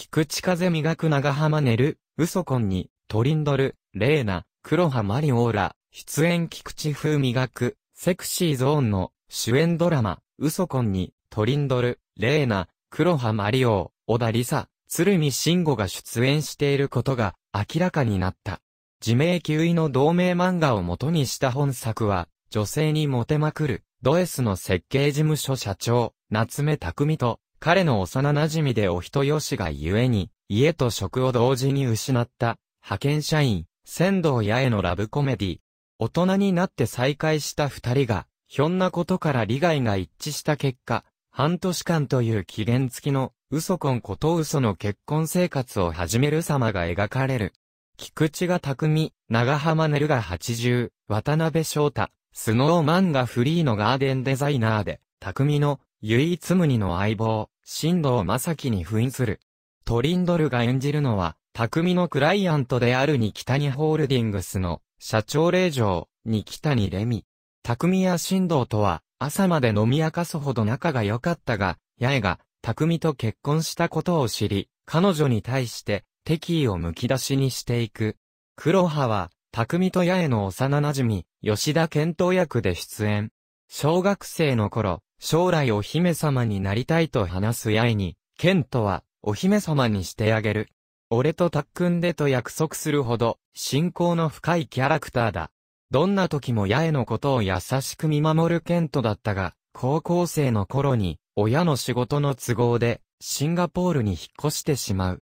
菊池風磨く長浜ねる、ウソコンに、トリンドル、レーナ、黒羽マリオーラ、出演菊池風磨く、セクシーゾーンの、主演ドラマ、ウソコンに、トリンドル、レーナ、黒羽マリオ、小田理沙、鶴見慎吾が出演していることが明らかになった。自明9位の同名漫画を元にした本作は、女性にモテまくる、ド S の設計事務所社長、夏目匠と、彼の幼馴染でお人よしがゆえに、家と職を同時に失った、派遣社員、仙道八重のラブコメディ。大人になって再会した二人が、ひょんなことから利害が一致した結果、半年間という期限付きの、嘘婚こと嘘の結婚生活を始める様が描かれる。菊池が匠、長浜ねるが80、渡辺翔太、スノーマンがフリーのガーデンデザイナーで、匠の唯一無二の相棒、新藤正樹に扮する。トリンドルが演じるのは、匠のクライアントであるニキタニホールディングスの社長令嬢、ニキタニレミ。匠や新藤とは、朝まで飲み明かすほど仲が良かったが、八重が、匠と結婚したことを知り、彼女に対して、敵意をむき出しにしていく。黒羽は、匠と八重の幼馴染、吉田健闘役で出演。小学生の頃、将来お姫様になりたいと話す八重に、ケントは、お姫様にしてあげる。俺とたっくんでと約束するほど、信仰の深いキャラクターだ。どんな時も八重のことを優しく見守るケントだったが、高校生の頃に、親の仕事の都合で、シンガポールに引っ越してしまう。